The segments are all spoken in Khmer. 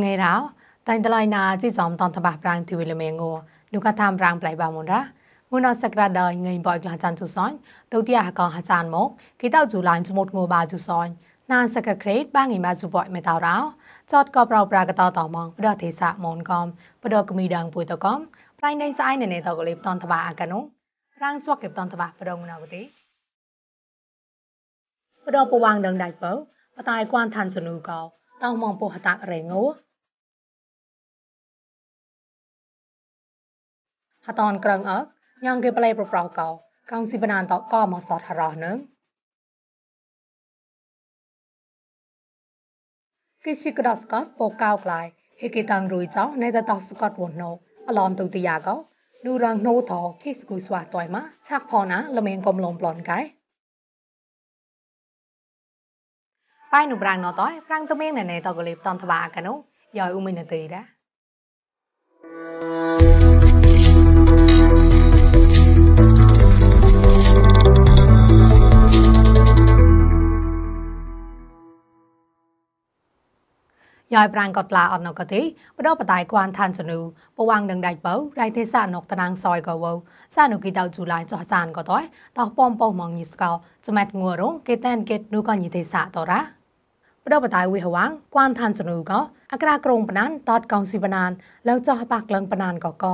ngeirao tain dalai na chi jom ton thaba prang thi wile me ngo nu ka tham prang plai ba mon ra ngun on sakra doi ngei boy kla chan chu soin tau tia ka ha chan mo ki tau chu lain chu mot ngo ba chu soin nan sakra crate ba ngai ma chu boy me tau rao ចតក៏ប្រោប្រាកតតមកប្រទេសសាមនកំប្រដកមីដងពួយតកំប្រៃណៃស្អាយនៅតកលេបតនតបាអកណូរាងស្វកេបតនតបាប្រងណវទេប្រដពវងដងដៃបើបតាយគួនឋានសនុកោតោមងពុហតៈរេងោ hatton krang ak nyang ke play pro pro kau kang si banan to ko mo sot harah nang គេសិកដស្កតបកោក្លាយ ហេគេតាំងរួយចោណេតតស្កតវណោអឡំទុតិយាកោឌូរងណូថោគេស្គូស្វាតយម៉ាឆាក់ផណាលមេងកំលំប្លន់កែប៉ៃនុប្រាំងណោតយប្រាំងតមេងណេតកលេបតនថ្វាកណូយ៉យអ៊ុមិនតេដាយ៉យប្រាំងកត់ឡាអត់ណកទេបដោបតៃគួនឋានសនុពវាងនឹងដៃបើដៃទេសាណកតណាងសយកវសានុគីតៅជូឡាយចោះសានកតោតោះប៉មប៉មងញីស្កោចមាត់ងួរងគេតានគេតនោះក៏ញីទេសាតរ៉ាបដោបតៃវិហវាងគួនឋានសនុក៏អក្រាក្រងបណានតតកងស៊ីបណានលើចោះបាក់លឹងបណានកក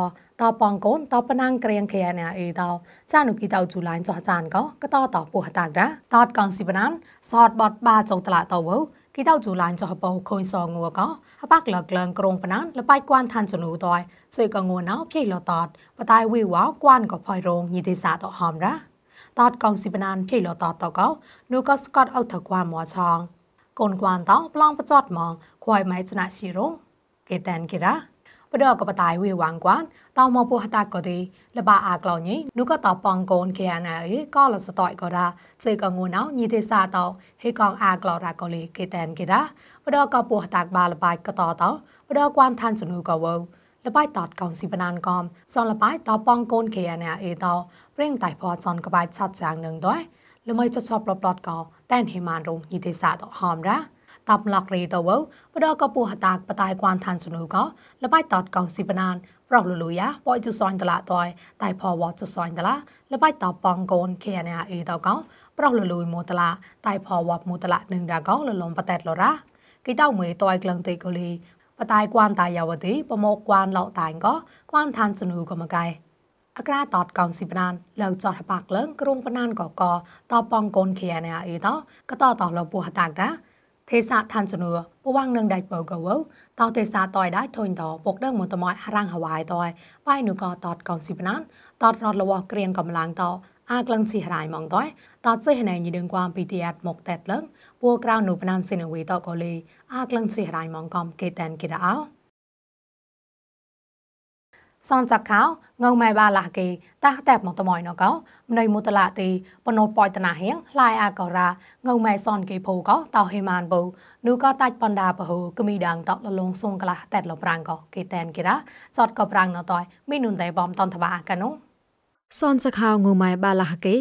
តបងកូនតបណាងក្រៀងក្រាណាអេតោចានុគីតៅជូឡាយចោះសានកក៏តតពោះតាករ៉ាតតកងស៊ីបណានសតបតបាចោតឡាតវគីតោជូឡានចោះបោខូនសងងួកោអបាក់លកលងក្រុងបណានលបាយគួនឋានចនូតយសួយកងួនអោភ័យលតតបតៃវីវោគួនក៏ផយរងញីទេសាតហមរ៉ាតតកងស៊ីបណានភ័យលតតតកោនូក៏ស្កតអត់ថគួមមកឆងកូនគួនតោប្លងបចតម៉ងខ្វយម៉ៃស្នាក់ស៊ីរងគេតានគេរ៉ាပဒော့ကပတိုင်ဝေဝန်ကွာတောင်မပူဟတာကိုဒီလဘအာကလောင်းညိနုကတောပန်ကုန်းကေနာအေကောလစတိုက်ကရာစေကငုံနောညီသေးစာတောင်းဟေကောင်အာကလောရာကိုလီကေတန်ကေရာပဒော့ကပူဟတာဘာလဘိုက်ကတောတောင်းပဒော့ကွမ်ထန်စနုကဝលបាយតតកងស៊ីបណានកំសនលបាយតបងកូនខេណាអេតោព្រេងតៃផោចនកបាយឆាត់ចាងនឹងដែរលមៃចសបលបតកោតែនហេម៉ានរងយីទេសៈតហមរ៉ាตับหลักรีตัวเวอปดอกระปูหตากปตายควานทันสนุก็และใบตอดเก่าสิบนานปลอกลุลุยะปอยจุซอยตลละตอย ตายพอวอจุซอยตละและใบตอปองโกนเคียนาอีตัวก็ปลอกลุลุยมูตละ ตายพอวอดมูตละหนึ่งดาก็ละลมปะแตดลระกีเต้ามือตอยกลางตีกุลี ปตายควานตายยาวตีปโมกควานเหล่าตายก็ควานทันสนุก็มาไกออาาากกตดสิบนเអក្រាតតកោសกបណงกលើចតបาកกอើងក្อុងបណាเคកតนีកอีตៀនអាตอตកតតលปูหัตากนะ Thesa Tanzania buang nâng đại bầu gầu gấu tàu Thesa tòi đã thôi tàu buộc đơn một tàu mọi hàng Hawaii tòi bay nửa cò tọt cầu xịp nát tọt rọt lò kê riêng cầm làng tàu a glăng chỉ hải mong tòi tọt xây hình này như đường qua PTS một tẹt lớn bua cao nụ nam sinh ở quỷ tàu cổ lì a glăng chỉ hải mong cầm kê tèn kê đã áo សនចកោងងម៉ៃបាឡាគេតះតែបមកតមយណកោម្នៃមូតឡាទីបណូប៉យតណាហៀងឡាយអាករ៉ាងងម៉ៃសនគេភូកោតោហេម៉ានបូនូកោតាច់បណ្ដាបហូគមីដាងតលលងសុងក្លះតែតលប្រាំងកោគេតែនគេរ៉ាសតកោប្រាំងណតយមីនុនតែបំតនតបាកានោះសនសខៅងូម៉ៃបាឡាកេ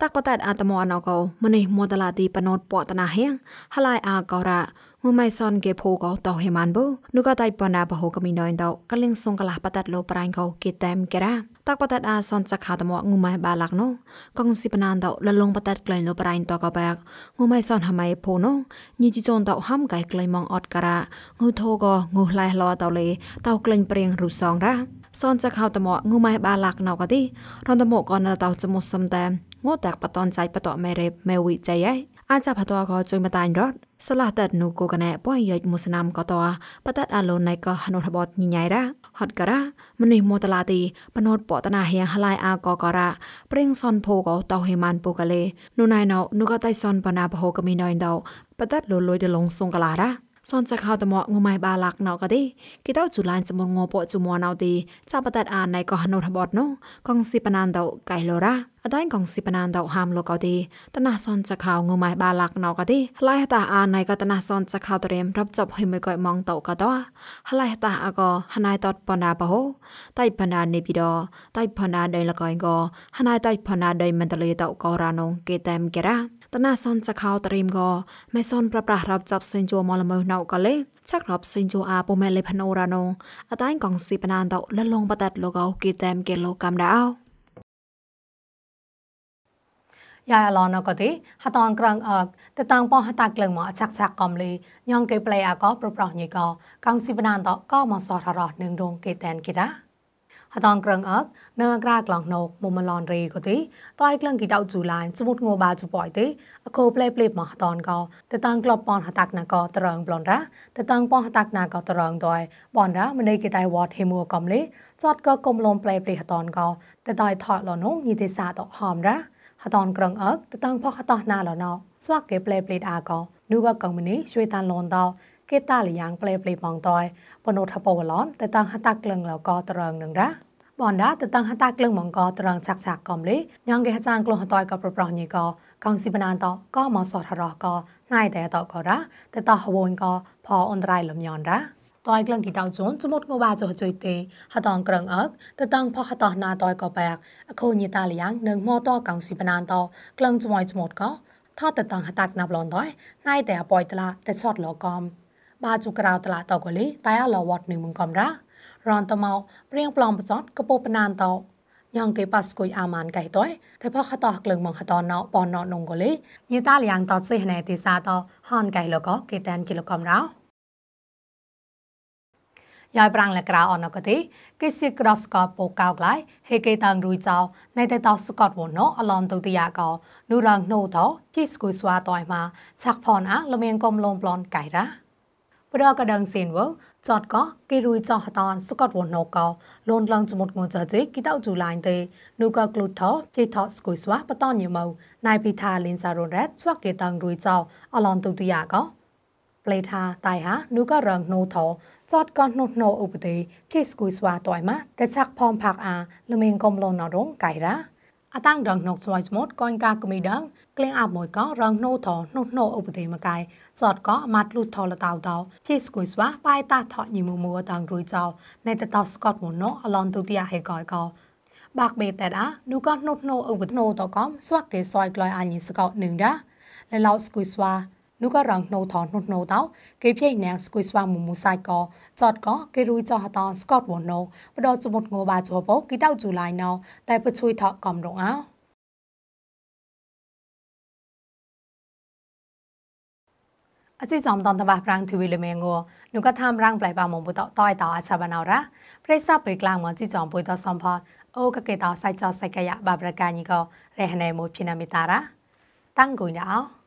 តាក់បតាតអាតមអណកោម្នេះមតឡាទីបណតពតនាហៀងហឡៃអាកោរ៉ាងូម៉ៃសនកេភូកោតោហេម៉ានបូនុកតៃបណាបហូកមីណយដោកលិងសុងកលាបតាតលោប្រាញ់កោគេតែមគេរ៉ាតាក់បតាតអាសនសខាតមងូម៉ៃបាឡាក់ណូកងស៊ីបណានដោលលងបតាតក្លែងលោប្រាញ់តកោបាក់ងូម៉ៃសនហមៃភូណូញីជីចនដោហាំកៃក្លែងម៉ងអត់ការ៉ាងូធូកោងូឡៃឡោតោលេតោក្លែងព្រៀងរុសងរ៉ាសនចកហៅតមងុំៃបាឡាក់ណៅកទីរនតមកនតោចមុសំតាមងូតាក់បតនចៃបតមេរេមេវិចៃឯអាចចាប់ហតកជួយមតាញ់រត់ស្លាតតនូកូកណែប៉យយមុសណាមកតបតតអាឡូនណៃកហនុរបតញញៃរ៉ាហតការ៉ាមនេះមតឡាទីបណតបតនាហៀងហឡៃអាកករ៉ាប្រេងសនភូកោតោហេម៉ានពូកលេនុណៃណៅនុកតៃសនបណាបហូកមីណៃដៅបតតលលុយដលងសុងកឡារ៉ាសនចកហៅតមកងមៃបាឡាក់ណៅក៏ទេគេតោជូលានចមងងពជមណៅទេចាប់បតអាណៃក៏ហនុរបតនោះកងស៊ីបណានតោកៃឡរ៉ាอดายกองสิปนานดากหามโลกอดีตนาซอนจะข่าวงูไม้บาลักนอกอดีไลตาอานในก็ตนาซอนจะข่าวเตรียมรับจบให้ม่ก่อยมองเต่ากอดอไลตาอากอหนายตอดปนาปะโหใตปนาเนปิดอใตปนาเดนละก่อยกอหนายใตปนาเดนมันตะเลเต่ากอรานงเกแตมเกระตนาซอนจะข่าวเตรียมกอไม่ซอนประปรารับจับเซนจูมอลมอนอกอเลชักรับเซนจูอาปเมเลพโนรานงอดายกองสิปนานดาและลงปะตัดโลกอเกแตมเกโลกมดาวយ៉ាឡនក៏ទេហតនក្រងអកតតាំងប៉ហតាក្លឹងមកឆាក់ឆាក់កំលីញងគេប្លេអាក៏ប្រប្រោះញីក៏កងស៊ីបណានតក៏មកសរររនឹងរងគេតែនគេដែរហតងក្រងអកនៅអក្រាក្លងណូកមុំឡនរេក៏ទេតយក្លងគីដៅជូឡានសមុទ្រងោបាជប៉យទេអកូប្លេប្លេមកហតនក៏តតាំងក្លបប៉នហតាក់ណាក៏ត្រងប្លនរ៉ាតតាំងប៉ហតាក់ណាក៏ត្រងតយបនរ៉ាម្នៃគេតៃវ៉តហេមួកំលេចតក៏គុំលំប្លេប្លេហតនក៏តតយថតលនងញីទេសាតហមរ៉ាហតនក្រងអកតតងផខតណាលណោស្វាក់គេផ្លេផ្លេតអាកោនូវកងមនីជួយតានលនតោគេតាលយ៉ាងផ្លេផ្លេបងតយបណូថពវឡនតតងហតាក្លឹងលកោត្រងនឹងរ៉ាបនដាតតងហតាក្លឹងមងកោត្រងឆាក់ឆាក់កំលីញងគេហចាងក្លងហតយកោប្រប្រញីកោកងស៊ីបណានតោកោមកសតរោកោណៃតែតោកោរ៉ាតតហវងកោផអនត្រៃលំញនរ៉ាតយក្លងគីតោជូនចមុតងូបាចោចុយទេហតងក្រងអកតតងផខតណាតយកបាក់អខូនយតាលយ៉ាងនឹងមតកងស៊ីបណានតក្លងចមួយចមុតកថតតតងហតាក់ណាប់ឡនតយណៃតែអបយតឡាតែសតលកំបាជូក្រៅតឡាតកលីតែឡវត់នឹងមងកំរារនតមកព្រៀងប្លងបចតកពុបណានតញងគេប៉ាស្គួយអាម៉ានកៃតយតែផខតក្លឹងមកហតណោបណោនងកលីយតាលយ៉ាងតសេះណែទេសាតហនកៃលកគេតានគីលកំរោយប្រាំងលក្រៅអនកទេគេសៀក្រស្កតពូកោក្លៃហេគេតាំងរួយចោណៃតតស្កតវណអឡំទុតិយាកោនូរងណូតោជីស្គូស្វាតយម៉ា ឆាក់ផនអាលមៀងកំលងប្លនកៃរ៉ាប្រកដងសេនវើចតកគេរួយចោហតនស្កតវណកោលូនឡងចមុតងចជេគីតោជូឡាញទេនូកក្លូថោជេថោស្គូស្វាបតនញមោណៃពីថាលិនសារ៉ុនរ៉ាត់ស្វាគេតាំងរួយចោអឡំទុតិយាកោប្លេថាតៃហានូករងណូថោចតកោនោះណូឧបទេភីស្គួយស្វាតយម៉ាតែសាក់ផងផាក់អាលមេងកំលនណរងកៃរ៉ាអតាំងរងណុកស្វាយស្មូតកូនកាកមីដងក្លៀងអាប់មួយកោរងណូថោនោះណូឧបទេមកៃចតកោអាម៉ាត់លូថោលតៅតៅភីស្គួយស្វាបាយតាថោញីមួមួតាំងរួយចោណៃតតោស្កតមួណូអឡនទុតិយាហេកោកោបាក់បេតេតានូកោនោះណូឧបទេណូតកំស្វាក់គេសយក្លយអាញីស្កោតនឹងដាលេឡោស្គួយស្វានុករងណូថនុណូតោគេភ័យណាងស្គួយស្វាមមូសាយកចតកគេរួយចហតស្កតវណូបដចមុតងោបាជបោគីតោជូលៃណោតែបជួយថកំរងអោអជាចំតនតបាប្រាំងទ្វីលមេងោនុកថាមរាំងប្លៃបាមងបុតតយតោអសបណោរាព្រៃសពេក្លាងមកជីចំបុយតសំផតអូកកេតោសៃចោសៃកយបបរកាញីកោរេហណេមូភិណាមិតារាតាំងគុញដោ